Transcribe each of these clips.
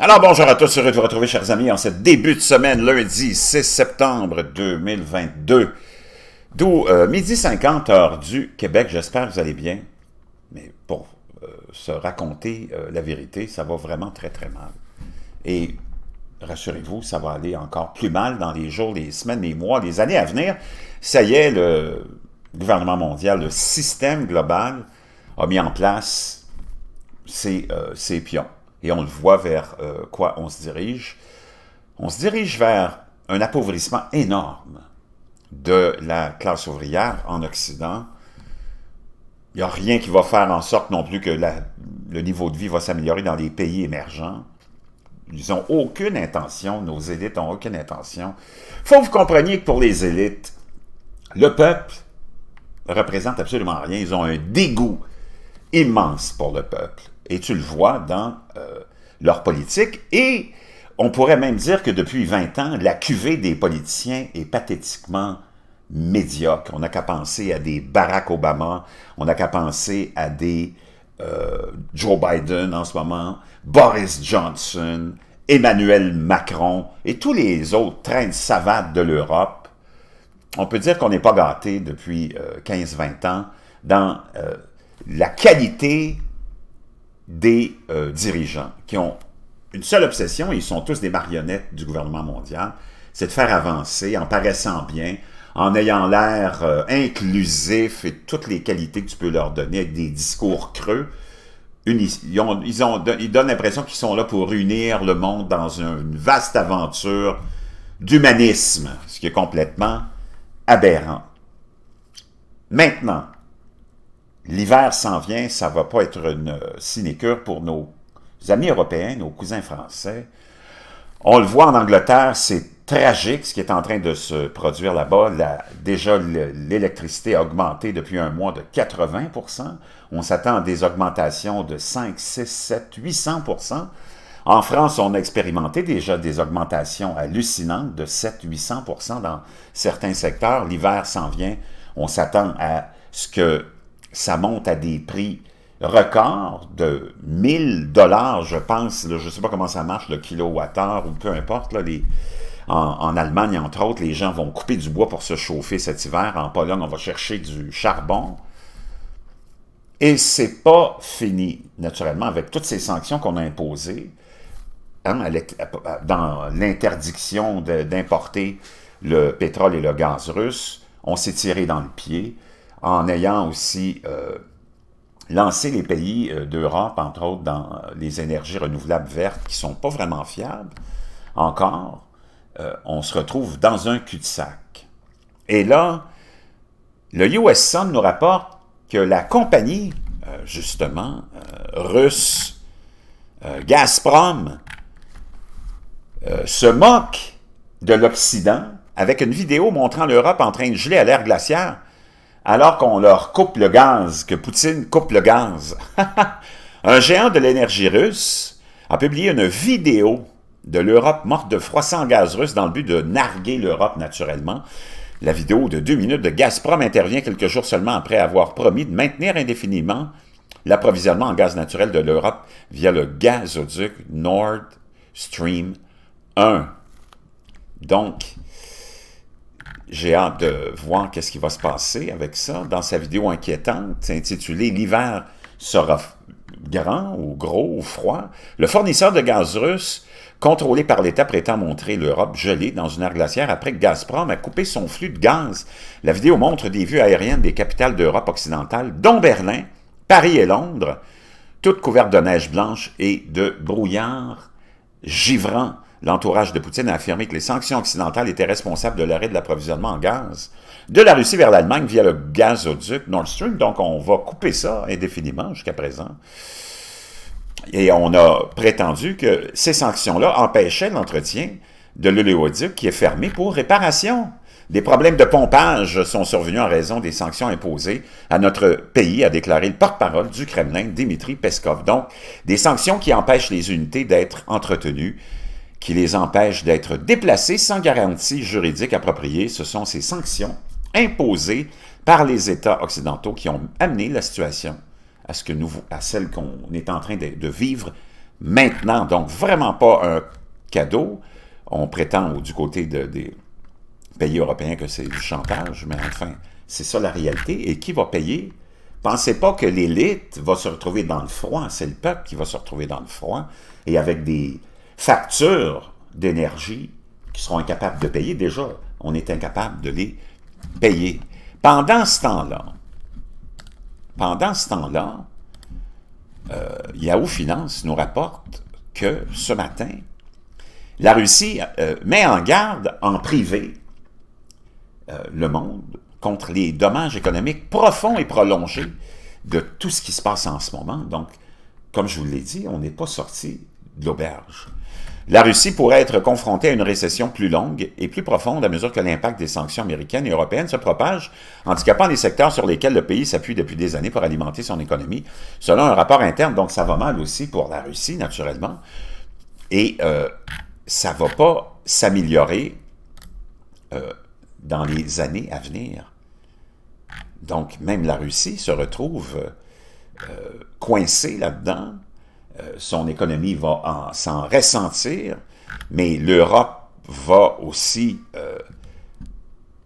Alors bonjour à tous, heureux de vous retrouver chers amis en ce début de semaine, lundi 6 septembre 2022, d'où euh, midi 50 heure du Québec, j'espère que vous allez bien, mais pour euh, se raconter euh, la vérité, ça va vraiment très très mal. Et rassurez-vous, ça va aller encore plus mal dans les jours, les semaines, les mois, les années à venir. Ça y est, le gouvernement mondial, le système global a mis en place ces ses euh, pions et on le voit vers euh, quoi on se dirige, on se dirige vers un appauvrissement énorme de la classe ouvrière en Occident. Il n'y a rien qui va faire en sorte non plus que le niveau de vie va s'améliorer dans les pays émergents. Ils n'ont aucune intention, nos élites n'ont aucune intention. Il faut que vous compreniez que pour les élites, le peuple représente absolument rien. Ils ont un dégoût immense pour le peuple. Et tu le vois dans euh, leur politique. Et on pourrait même dire que depuis 20 ans, la cuvée des politiciens est pathétiquement médiocre. On n'a qu'à penser à des Barack Obama, on n'a qu'à penser à des euh, Joe Biden en ce moment, Boris Johnson, Emmanuel Macron et tous les autres trains savates de l'Europe. On peut dire qu'on n'est pas gâté depuis 15-20 euh, ans dans la qualité des euh, dirigeants qui ont une seule obsession, ils sont tous des marionnettes du gouvernement mondial, c'est de faire avancer en paraissant bien, en ayant l'air euh, inclusif et toutes les qualités que tu peux leur donner avec des discours creux. ils, ils, donnent l'impression qu'ils sont là pour réunir le monde dans une vaste aventure d'humanisme, ce qui est complètement aberrant. Maintenant, l'hiver s'en vient, ça va pas être une euh, sinécure pour nos amis européens, nos cousins français. On le voit en Angleterre, c'est tragique ce qui est en train de se produire là-bas. déjà, l'électricité a augmenté depuis un mois de 80 On s'attend à des augmentations de 5, 6, 7, 800 En France, on a expérimenté déjà des augmentations hallucinantes de 7, 800 dans certains secteurs. L'hiver s'en vient. On s'attend à ce que ça monte à des prix records de 1000 dollars, je pense. je ne sais pas comment ça marche, le kilowattheure ou peu importe. en, Allemagne, entre autres, les gens vont couper du bois pour se chauffer cet hiver. En Pologne, on va chercher du charbon. Et c'est pas fini, naturellement, avec toutes ces sanctions qu'on a imposées, hein, dans l'interdiction d'importer le pétrole et le gaz russe, on s'est tiré dans le pied en ayant aussi euh, lancé les pays euh, d'Europe, entre autres dans euh, les énergies renouvelables vertes, qui sont pas vraiment fiables encore, on se retrouve dans un cul-de-sac. Et là, le US Sun nous rapporte que la compagnie, justement, russe, Gazprom, se moque de l'Occident avec une vidéo montrant l'Europe en train de geler à l'air glaciaire alors qu'on leur coupe le gaz, que Poutine coupe le gaz. Un géant de l'énergie russe a publié une vidéo de l'Europe morte de froid gaz russe dans le but de narguer l'Europe naturellement. La vidéo de deux minutes de Gazprom intervient quelques jours seulement après avoir promis de maintenir indéfiniment l'approvisionnement en gaz naturel de l'Europe via le gazoduc Nord Stream 1. Donc, j'ai hâte de voir qu'est-ce qui va se passer avec ça. Dans sa vidéo inquiétante intitulée L'hiver sera grand ou gros ou froid, le fournisseur de gaz russe contrôlé par l'État prétend montrer l'Europe gelée dans une aire glaciaire après que Gazprom a coupé son flux de gaz. La vidéo montre des vues aériennes des capitales d'Europe occidentale, dont Berlin, Paris et Londres, toutes couvertes de neige blanche et de brouillard givrant. L'entourage de Poutine a affirmé que les sanctions occidentales étaient responsables de l'arrêt de l'approvisionnement en gaz de la Russie vers l'Allemagne via le gazoduc Nord Stream. Donc, on va couper ça indéfiniment jusqu'à présent. Et on a prétendu que ces sanctions-là empêchaient l'entretien de l'oléoduc qui est fermé pour réparation. Des problèmes de pompage sont survenus en raison des sanctions imposées à notre pays, a déclaré le porte-parole du Kremlin, Dimitri Peskov. Donc, des sanctions qui empêchent les unités d'être entretenues qui les empêchent d'être déplacés sans garantie juridique appropriée. Ce sont ces sanctions imposées par les États occidentaux qui ont amené la situation à, ce que nous, à celle qu'on est en train de, vivre maintenant. Donc, vraiment pas un cadeau. On prétend du côté des pays européens que c'est du chantage, mais enfin, c'est ça la réalité. Et qui va payer? Pensez pas que l'élite va se retrouver dans le froid, c'est le peuple qui va se retrouver dans le froid, et avec des, factures d'énergie qui seront incapables de payer. Déjà, on est incapable de les payer. Pendant ce temps-là, pendant ce temps-là, euh, Yahoo Finance nous rapporte que ce matin, la Russie euh, met en garde en privé euh, le monde contre les dommages économiques profonds et prolongés de tout ce qui se passe en ce moment. Donc, comme je vous l'ai dit, on n'est pas sorti de l'auberge. La Russie pourrait être confrontée à une récession plus longue et plus profonde à mesure que l'impact des sanctions américaines et européennes se propage, handicapant les secteurs sur lesquels le pays s'appuie depuis des années pour alimenter son économie, selon un rapport interne. Donc ça va mal aussi pour la Russie, naturellement. Et euh, ça ne va pas s'améliorer euh, dans les années à venir. Donc même la Russie se retrouve euh, coincée là-dedans euh, son économie va s'en ressentir, mais l'Europe va aussi euh,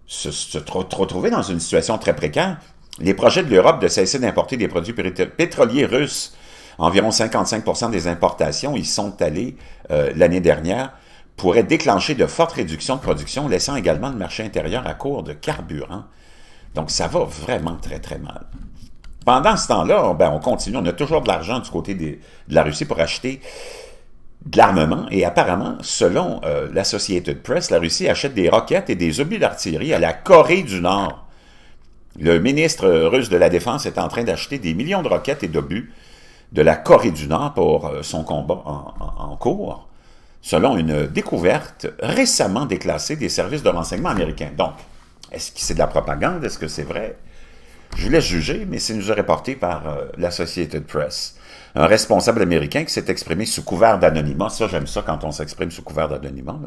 se, retrouver dans une situation très précaire. Les projets de l'Europe de cesser d'importer des produits pétroliers russes, environ 55 des importations y sont allées euh, l'année dernière, pourraient déclencher de fortes réductions de production, laissant également le marché intérieur à court de carburant. Donc ça va vraiment très très mal. Pendant ce temps-là, ben, on continue, on a toujours de l'argent du côté de la Russie pour acheter de l'armement, et apparemment, selon euh, l'Associated Press, la Russie achète des roquettes et des obus d'artillerie à la Corée du Nord. Le ministre russe de la Défense est en train d'acheter des millions de roquettes et d'obus de la Corée du Nord pour euh, son combat en cours, selon une découverte récemment déclassée des services de renseignement américains. Donc, est-ce que c'est de la propagande? Est-ce que c'est vrai? Je vous laisse juger, mais c'est nous a rapporté par euh, l'Associated Press. Un responsable américain qui s'est exprimé sous couvert d'anonymat, ça j'aime ça quand on s'exprime sous couvert d'anonymat,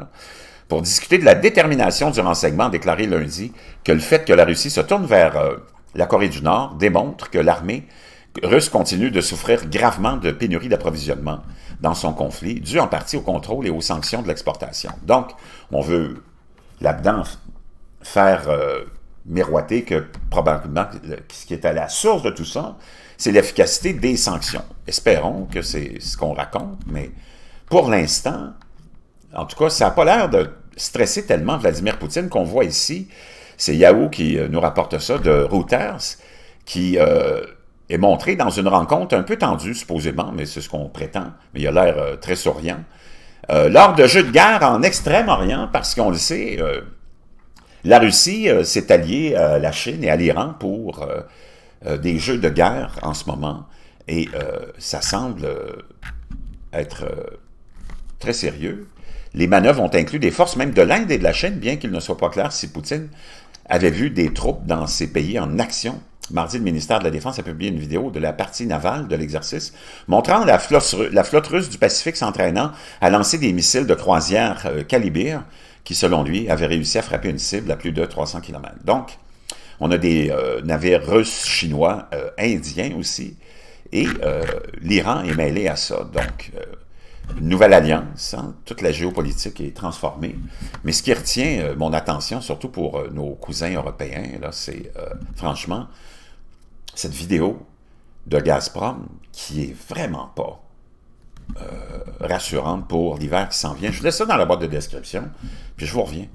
pour discuter de la détermination du renseignement déclaré lundi que le fait que la Russie se tourne vers euh, la Corée du Nord démontre que l'armée russe continue de souffrir gravement de pénurie d'approvisionnement dans son conflit, dû en partie au contrôle et aux sanctions de l'exportation. Donc, on veut là-dedans faire euh, miroiter que probablement ce qui est à la source de tout ça, c'est l'efficacité des sanctions. Espérons que c'est ce qu'on raconte, mais pour l'instant, en tout cas, ça n'a pas l'air de stresser tellement Vladimir Poutine qu'on voit ici. C'est Yahoo qui euh, nous rapporte ça de Reuters, qui euh, est montré dans une rencontre un peu tendue, supposément, mais c'est ce qu'on prétend, mais il a l'air euh, très souriant. lors de jeux de guerre en Extrême-Orient, parce qu'on le sait, la Russie euh, s'est alliée à euh, la Chine et à l'Iran pour euh, des jeux de guerre en ce moment, et ça semble être très sérieux. Les manœuvres ont inclus des forces même de l'Inde et de la Chine, bien qu'il ne soit pas clair si Poutine avait vu des troupes dans ces pays en action. Mardi, le ministère de la Défense a publié une vidéo de la partie navale de l'exercice montrant la flotte, russe du Pacifique s'entraînant à lancer des missiles de croisière euh, qui, selon lui, avait réussi à frapper une cible à plus de 300 km. Donc, on a des euh, navires russes, chinois, euh, indiens aussi, et euh, l'Iran est mêlé à ça. Donc, nouvelle alliance, hein. toute la géopolitique est transformée. Mais ce qui retient mon attention, surtout pour nos cousins européens, c'est franchement cette vidéo de Gazprom qui est vraiment pas euh, rassurante pour l'hiver qui s'en vient. Je vous laisse ça dans la boîte de description, puis je vous reviens.